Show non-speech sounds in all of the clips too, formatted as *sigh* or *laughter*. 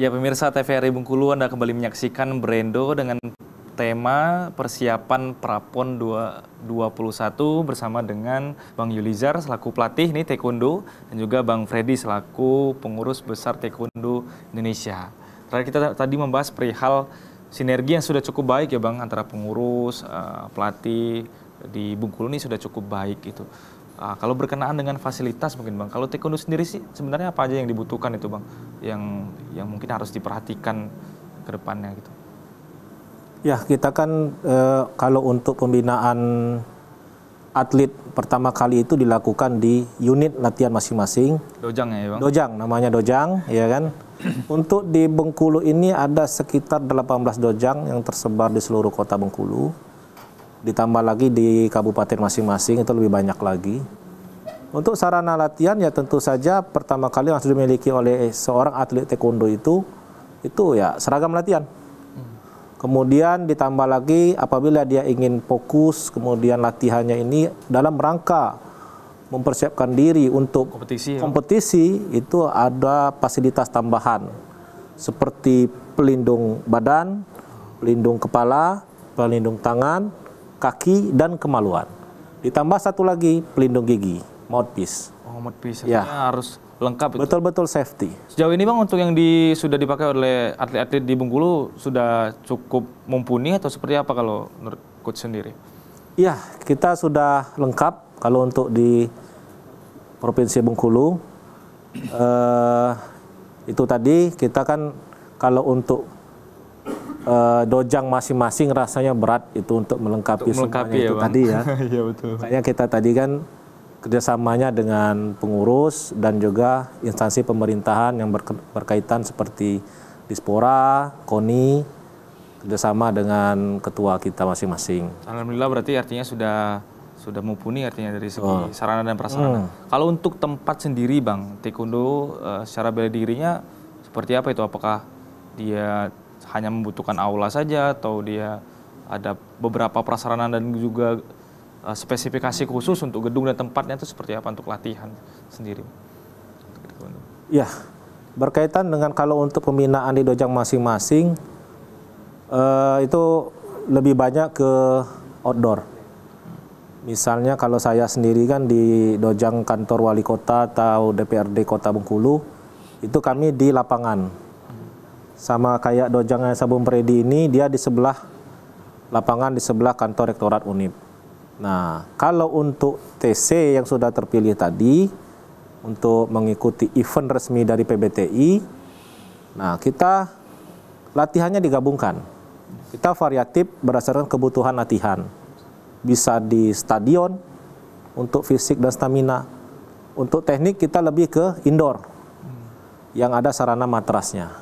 Ya pemirsa TVRI Bengkulu Anda kembali menyaksikan Brendo dengan tema persiapan Prapon 2021 bersama dengan Bang Yulizar selaku pelatih nih taekwondo dan juga Bang Freddy selaku pengurus besar taekwondo Indonesia. Terakhir kita tadi membahas perihal sinergi yang sudah cukup baik ya Bang antara pengurus, eh, pelatih di Bengkulu ini sudah cukup baik gitu. Uh, kalau berkenaan dengan fasilitas mungkin bang, kalau taekwondo sendiri sih sebenarnya apa aja yang dibutuhkan itu bang, yang yang mungkin harus diperhatikan ke depannya gitu. Ya kita kan e, kalau untuk pembinaan atlet pertama kali itu dilakukan di unit latihan masing-masing. Dojang ya bang. Dojang namanya dojang, ya kan. *clears throat* untuk di Bengkulu ini ada sekitar 18 dojang yang tersebar di seluruh kota Bengkulu ditambah lagi di kabupaten masing-masing itu lebih banyak lagi. Untuk sarana latihan ya tentu saja pertama kali yang harus dimiliki oleh seorang atlet taekwondo itu itu ya seragam latihan. Kemudian ditambah lagi apabila dia ingin fokus kemudian latihannya ini dalam rangka mempersiapkan diri untuk kompetisi, ya. kompetisi itu ada fasilitas tambahan seperti pelindung badan, pelindung kepala, pelindung tangan, kaki, dan kemaluan. Ditambah satu lagi pelindung gigi, mouthpiece. Oh, mouthpiece. Ya. Harus lengkap Betul-betul safety. Sejauh ini Bang untuk yang di, sudah dipakai oleh atlet-atlet di Bengkulu sudah cukup mumpuni atau seperti apa kalau menurut coach sendiri? ya kita sudah lengkap kalau untuk di Provinsi Bengkulu. Eh, itu tadi kita kan kalau untuk uh, dojang masing-masing rasanya berat itu untuk melengkapi, untuk melengkapi semuanya ya, itu bang. tadi ya. *laughs* ya betul. Makanya kita tadi kan kerjasamanya dengan pengurus dan juga instansi pemerintahan yang berkaitan seperti Dispora, KONI, kerjasama dengan ketua kita masing-masing. Alhamdulillah berarti artinya sudah sudah mumpuni artinya dari segi oh. sarana dan prasarana. Hmm. Kalau untuk tempat sendiri bang, taekwondo uh, secara bela dirinya seperti apa itu? Apakah dia hanya membutuhkan aula saja atau dia ada beberapa prasarana dan juga eh, spesifikasi khusus untuk gedung dan tempatnya itu seperti apa untuk latihan sendiri? Ya, berkaitan dengan kalau untuk pembinaan di dojang masing-masing eh, itu lebih banyak ke outdoor. Misalnya kalau saya sendiri kan di dojang kantor wali kota atau DPRD Kota Bengkulu itu kami di lapangan sama kayak dojangnya Sabung Predi ini dia di sebelah lapangan di sebelah kantor rektorat Unip. Nah, kalau untuk TC yang sudah terpilih tadi untuk mengikuti event resmi dari PBTI, nah kita latihannya digabungkan. Kita variatif berdasarkan kebutuhan latihan. Bisa di stadion untuk fisik dan stamina. Untuk teknik kita lebih ke indoor yang ada sarana matrasnya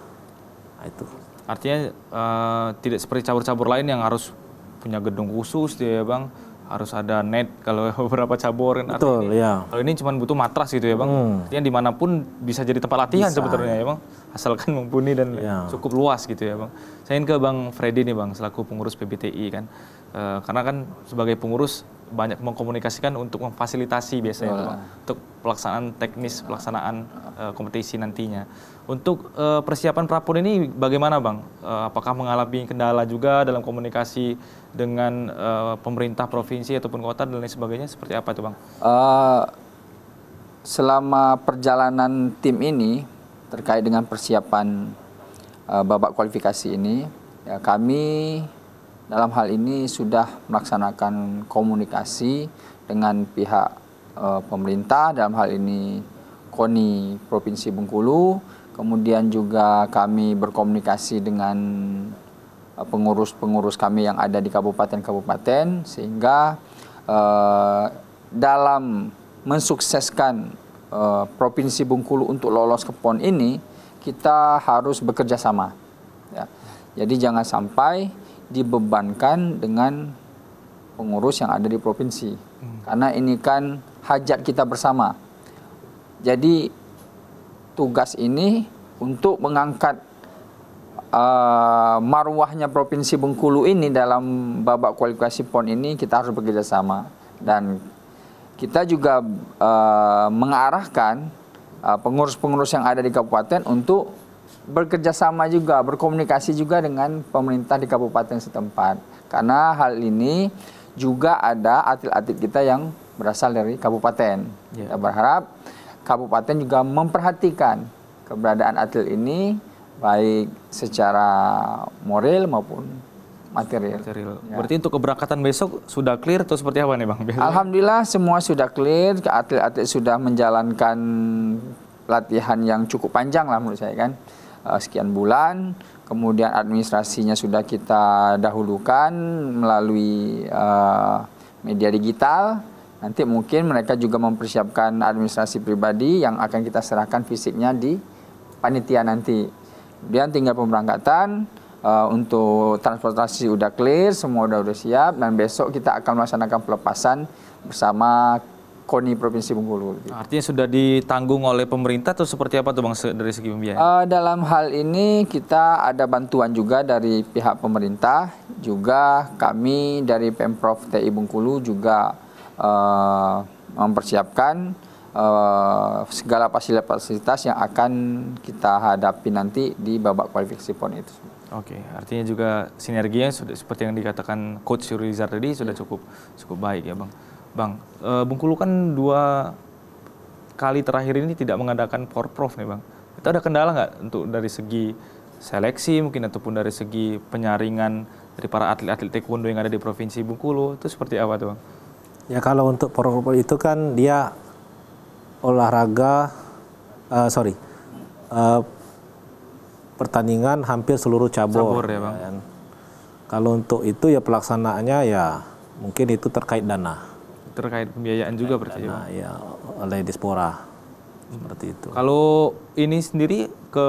itu. Artinya uh, tidak seperti cabur-cabur lain yang harus punya gedung khusus dia ya bang, harus ada net kalau *laughs* beberapa cabur kan. Betul, ini, ya. Kalau ini cuma butuh matras gitu ya bang. Hmm. Artinya dimanapun bisa jadi tempat latihan bisa. sebetulnya ya bang, asalkan mumpuni dan ya. cukup luas gitu ya bang. Saya ingin ke bang Freddy nih bang, selaku pengurus PBTI kan, uh, karena kan sebagai pengurus banyak mengkomunikasikan untuk memfasilitasi biasanya oh. untuk pelaksanaan teknis pelaksanaan uh, kompetisi nantinya. Untuk uh, persiapan prapon ini bagaimana, Bang? Uh, apakah mengalami kendala juga dalam komunikasi dengan uh, pemerintah provinsi ataupun kota dan lain sebagainya? Seperti apa itu, Bang? Uh, selama perjalanan tim ini terkait dengan persiapan uh, babak kualifikasi ini, ya kami dalam hal ini sudah melaksanakan komunikasi dengan pihak e, pemerintah dalam hal ini KONI Provinsi Bengkulu kemudian juga kami berkomunikasi dengan eh, pengurus-pengurus kami yang ada di kabupaten-kabupaten sehingga e, dalam mensukseskan e, Provinsi Bengkulu untuk lolos ke PON ini kita harus bekerja sama ya. jadi jangan sampai dibebankan dengan pengurus yang ada di provinsi. Hmm. Karena ini kan hajat kita bersama. Jadi tugas ini untuk mengangkat uh, marwahnya provinsi Bengkulu ini dalam babak kualifikasi PON ini kita harus bekerja sama dan kita juga uh, mengarahkan eh, pengurus-pengurus uh, yang ada di kabupaten untuk bekerjasama juga, berkomunikasi juga dengan pemerintah di kabupaten setempat. Karena hal ini juga ada atlet-atlet kita yang berasal dari kabupaten. Yeah. Kita berharap kabupaten juga memperhatikan keberadaan atlet ini baik secara moral maupun material. material. Ya. Berarti untuk keberangkatan besok sudah clear atau seperti apa nih Bang? Biasanya? Alhamdulillah semua sudah clear, atlet-atlet sudah menjalankan latihan yang cukup panjang lah menurut saya kan eh, sekian bulan kemudian administrasinya sudah kita dahulukan melalui uh, media digital nanti mungkin mereka juga mempersiapkan administrasi pribadi yang akan kita serahkan fisiknya di panitia nanti kemudian tinggal pemberangkatan uh, untuk transportasi udah clear semua udah udah siap dan besok kita akan melaksanakan pelepasan bersama KONI Provinsi Bengkulu. Gitu. Artinya sudah ditanggung oleh pemerintah atau seperti apa tuh Bang dari segi pembiayaan? Uh, dalam hal ini kita ada bantuan juga dari pihak pemerintah, juga kami dari Pemprov TI Bengkulu juga uh, mempersiapkan uh, segala fasilitas fasilitas yang akan kita hadapi nanti di babak kualifikasi PON itu. Oke, artinya juga sinerginya sudah seperti yang dikatakan Coach Yurizar tadi sudah iya. cukup cukup baik ya, Bang. Bang, e, eh, Bengkulu kan dua kali terakhir ini tidak mengadakan porprov nih Bang. Itu ada kendala nggak untuk dari segi seleksi mungkin ataupun dari segi penyaringan dari para atlet-atlet taekwondo yang ada di Provinsi Bengkulu itu seperti apa tuh Bang? Ya kalau untuk porprov itu kan dia olahraga, uh, sorry, uh, pertandingan hampir seluruh cabur. cabur ya, Bang. Kalau untuk itu ya pelaksanaannya ya mungkin itu terkait dana terkait pembiayaan juga dana, berarti ya? ya oleh diaspora hmm. seperti itu. Kalau ini sendiri ke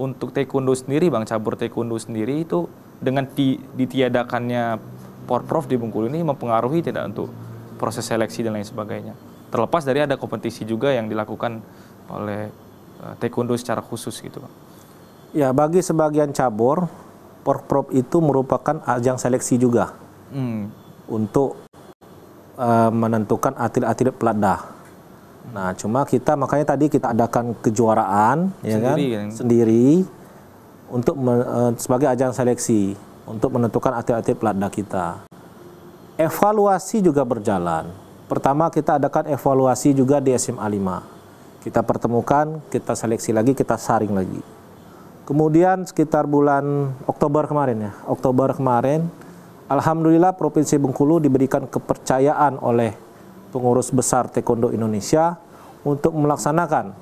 untuk taekwondo sendiri Bang cabur taekwondo sendiri itu dengan di ditiadakannya porprov di Bengkulu ini mempengaruhi tidak untuk proses seleksi dan lain sebagainya. Terlepas dari ada kompetisi juga yang dilakukan oleh eh, taekwondo secara khusus gitu, Bang. Ya, bagi sebagian cabur, porprov itu merupakan ajang seleksi juga. Hmm. Untuk Eh, menentukan atlet-atlet pelatda. Nah, cuma kita makanya tadi kita adakan kejuaraan sendiri, ya kan, kan? sendiri untuk me, eh, sebagai ajang seleksi untuk menentukan atlet-atlet pelatda kita. Evaluasi juga berjalan. Pertama kita adakan evaluasi juga di SMA 5. Kita pertemukan, kita seleksi lagi, kita saring lagi. Kemudian sekitar bulan Oktober kemarin ya, Oktober kemarin Alhamdulillah Provinsi Bengkulu diberikan kepercayaan oleh pengurus besar Taekwondo Indonesia untuk melaksanakan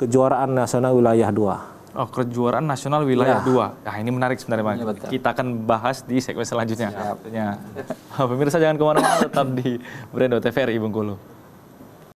kejuaraan nasional wilayah 2. Oh, kejuaraan nasional wilayah 2. Ya. Nah, ini menarik sebenarnya, ya, Kita akan bahas di segmen selanjutnya. Ya. *laughs* Pemirsa jangan kemana-mana, tetap di Brando TVRI Bengkulu.